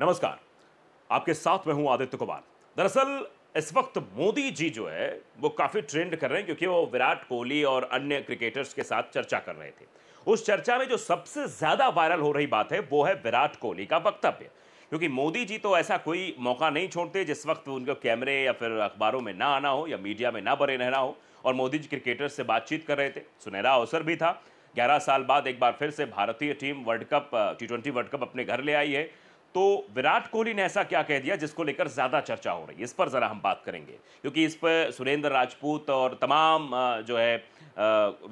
नमस्कार आपके साथ में हूं आदित्य कुमार दरअसल इस वक्त मोदी जी जो है वो काफ़ी ट्रेंड कर रहे हैं क्योंकि वो विराट कोहली और अन्य क्रिकेटर्स के साथ चर्चा कर रहे थे उस चर्चा में जो सबसे ज़्यादा वायरल हो रही बात है वो है विराट कोहली का वक्तव्य क्योंकि मोदी जी तो ऐसा कोई मौका नहीं छोड़ते जिस वक्त उनके कैमरे या फिर अखबारों में ना आना हो या मीडिया में ना बने रहना हो और मोदी जी क्रिकेटर्स से बातचीत कर रहे थे सुनहरा अवसर भी था ग्यारह साल बाद एक बार फिर से भारतीय team world cup T twenty world cup अपने घर ले आई है तो विराट कोहली ने ऐसा क्या कह दिया जिसको लेकर ज़्यादा चर्चा हो रही है इस पर ज़रा हम बात करेंगे क्योंकि इस पर सुरेंद्र राजपूत और तमाम जो है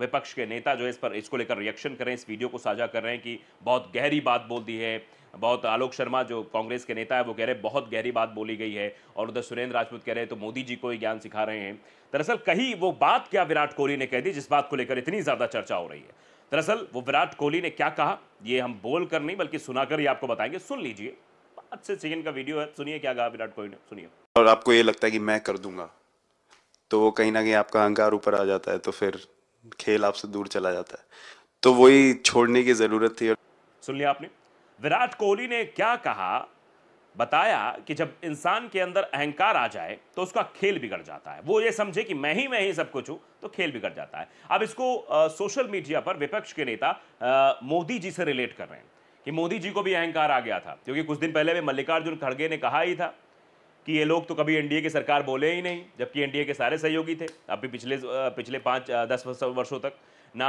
विपक्ष के नेता जो है इस पर इसको लेकर रिएक्शन करें इस वीडियो को साझा कर रहे हैं कि बहुत गहरी बात बोल दी है बहुत आलोक शर्मा जो कांग्रेस के नेता है वो कह रहे हैं बहुत गहरी बात बोली गई है और उधर सुरेंद्र राजपूत कह रहे हैं तो मोदी जी को ही ज्ञान सिखा रहे हैं दरअसल कही वो बात क्या विराट कोहली ने कह दी जिस बात को लेकर इतनी ज़्यादा चर्चा हो रही है दरअसल वो विराट कोहली ने क्या कहा ये हम बोल कर नहीं बल्कि सुनाकर ही आपको बताएंगे सुन लीजिए पांच से सेकंड का वीडियो है सुनिए क्या कहा विराट कोहली ने सुनिए और आपको ये लगता है कि मैं कर दूंगा तो वो कहीं ना कहीं आपका अहंकार ऊपर आ जाता है तो फिर खेल आपसे दूर चला जाता है तो वही छोड़ने की जरूरत थी सुन लिया आपने विराट कोहली ने क्या कहा बताया कि जब इंसान के अंदर अहंकार आ जाए तो उसका खेल बिगड़ जाता है वो ये समझे कि मैं ही मैं ही सब कुछ हूं तो खेल बिगड़ जाता है अब इसको आ, सोशल मीडिया पर विपक्ष के नेता मोदी जी से रिलेट कर रहे हैं कि मोदी जी को भी अहंकार आ गया था क्योंकि कुछ दिन पहले भी मल्लिकार्जुन खड़गे ने कहा ही था कि ये लोग तो कभी एनडीए की सरकार बोले ही नहीं जबकि एनडीए के सारे सहयोगी थे अभी पिछले पिछले पाँच दस वर्षों तक ना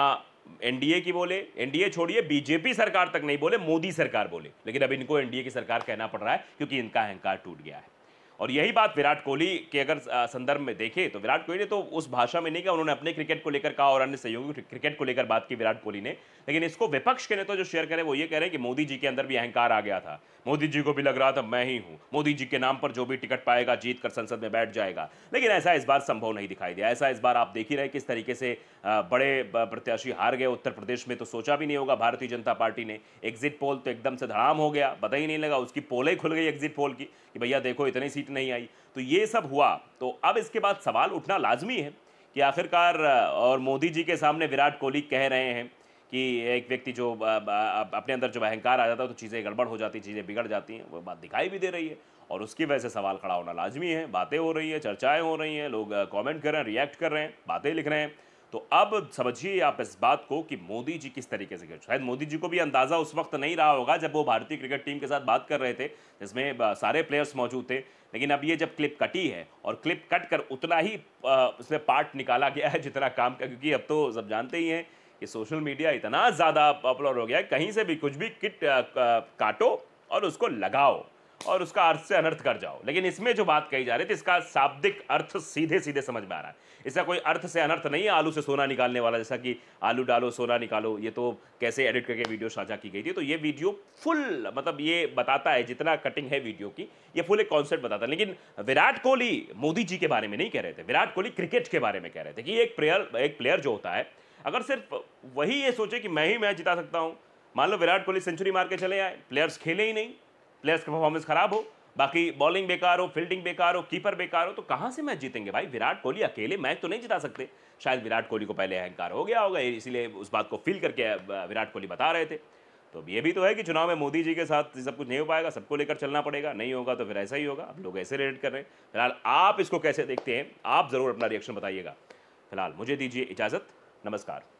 एनडीए की बोले एनडीए छोड़िए बीजेपी सरकार तक नहीं बोले मोदी सरकार बोले लेकिन अब इनको एनडीए की सरकार कहना पड़ रहा है क्योंकि इनका अहंकार टूट गया है और यही बात विराट कोहली के अगर संदर्भ में देखें तो विराट कोहली ने तो उस भाषा में नहीं कहा उन्होंने अपने क्रिकेट को लेकर कहा और अन्य सहयोगी क्रिकेट को लेकर बात की विराट कोहली ने लेकिन इसको विपक्ष के नेता तो जो शेयर करें वो ये कह रहे हैं कि मोदी जी के अंदर भी अहंकार आ गया था मोदी जी को भी लग रहा था मैं ही हूँ मोदी जी के नाम पर जो भी टिकट पाएगा जीत कर संसद में बैठ जाएगा लेकिन ऐसा इस बार संभव नहीं दिखाई दिया ऐसा इस बार आप देख ही रहे किस तरीके से बड़े प्रत्याशी हार गए उत्तर प्रदेश में तो सोचा भी नहीं होगा भारतीय जनता पार्टी ने एग्जिट पोल तो एकदम से धड़ाम हो गया पता ही नहीं लगा उसकी पोलें खुल गई एग्जिट पोल की कि भैया देखो इतनी सी सीट नहीं आई तो ये सब हुआ तो अब इसके बाद सवाल उठना लाजमी है कि आखिरकार और मोदी जी के सामने विराट कोहली कह रहे हैं कि एक व्यक्ति जो अपने अंदर जब अहंकार आ जाता है तो चीज़ें गड़बड़ हो जाती चीज़ें बिगड़ जाती हैं वो बात दिखाई भी दे रही है और उसकी वजह से सवाल खड़ा होना लाजमी है बातें हो रही है चर्चाएं हो रही हैं लोग कमेंट कर रहे हैं रिएक्ट कर रहे हैं बातें लिख रहे हैं तो अब समझिए आप इस बात को कि मोदी जी किस तरीके से शायद मोदी जी को भी अंदाज़ा उस वक्त नहीं रहा होगा जब वो भारतीय क्रिकेट टीम के साथ बात कर रहे थे जिसमें सारे प्लेयर्स मौजूद थे लेकिन अब ये जब क्लिप कटी है और क्लिप कट कर उतना ही उसमें पार्ट निकाला गया है जितना काम का क्योंकि अब तो सब जानते ही हैं कि सोशल मीडिया इतना ज़्यादा पॉपुलर हो गया है कहीं से भी कुछ भी किट काटो और उसको लगाओ और उसका अर्थ से अनर्थ कर जाओ लेकिन इसमें जो बात कही जा रही थी इसका शाब्दिक अर्थ सीधे सीधे समझ में आ रहा है इसका कोई अर्थ से अनर्थ नहीं है आलू से सोना निकालने वाला जैसा कि आलू डालो सोना निकालो ये तो कैसे एडिट करके वीडियो साझा की गई थी तो ये वीडियो फुल मतलब ये बताता है जितना कटिंग है वीडियो की ये फुल एक कॉन्सेप्ट बताता है लेकिन विराट कोहली मोदी जी के बारे में नहीं कह रहे थे विराट कोहली क्रिकेट के बारे में कह रहे थे कि एक प्लेयर एक प्लेयर जो होता है अगर सिर्फ वही ये सोचे कि मैं ही मैच जिता सकता हूँ मान लो विराट कोहली सेंचुरी मार के चले आए प्लेयर्स खेले ही नहीं प्लेयर्स का परफॉर्मेंस खराब हो बाकी बॉलिंग बेकार हो फील्डिंग बेकार हो कीपर बेकार हो तो कहाँ से मैच जीतेंगे भाई विराट कोहली अकेले मैच तो नहीं जिता सकते शायद विराट कोहली को पहले अहंकार हो गया होगा इसीलिए उस बात को फील करके विराट कोहली बता रहे थे तो ये भी तो है कि चुनाव में मोदी जी के साथ सब कुछ नहीं हो पाएगा सबको लेकर चलना पड़ेगा नहीं होगा तो फिर ऐसा ही होगा अब लोग ऐसे रिलेट कर रहे हैं फिलहाल आप इसको कैसे देखते हैं आप ज़रूर अपना रिएक्शन बताइएगा फिलहाल मुझे दीजिए इजाज़त नमस्कार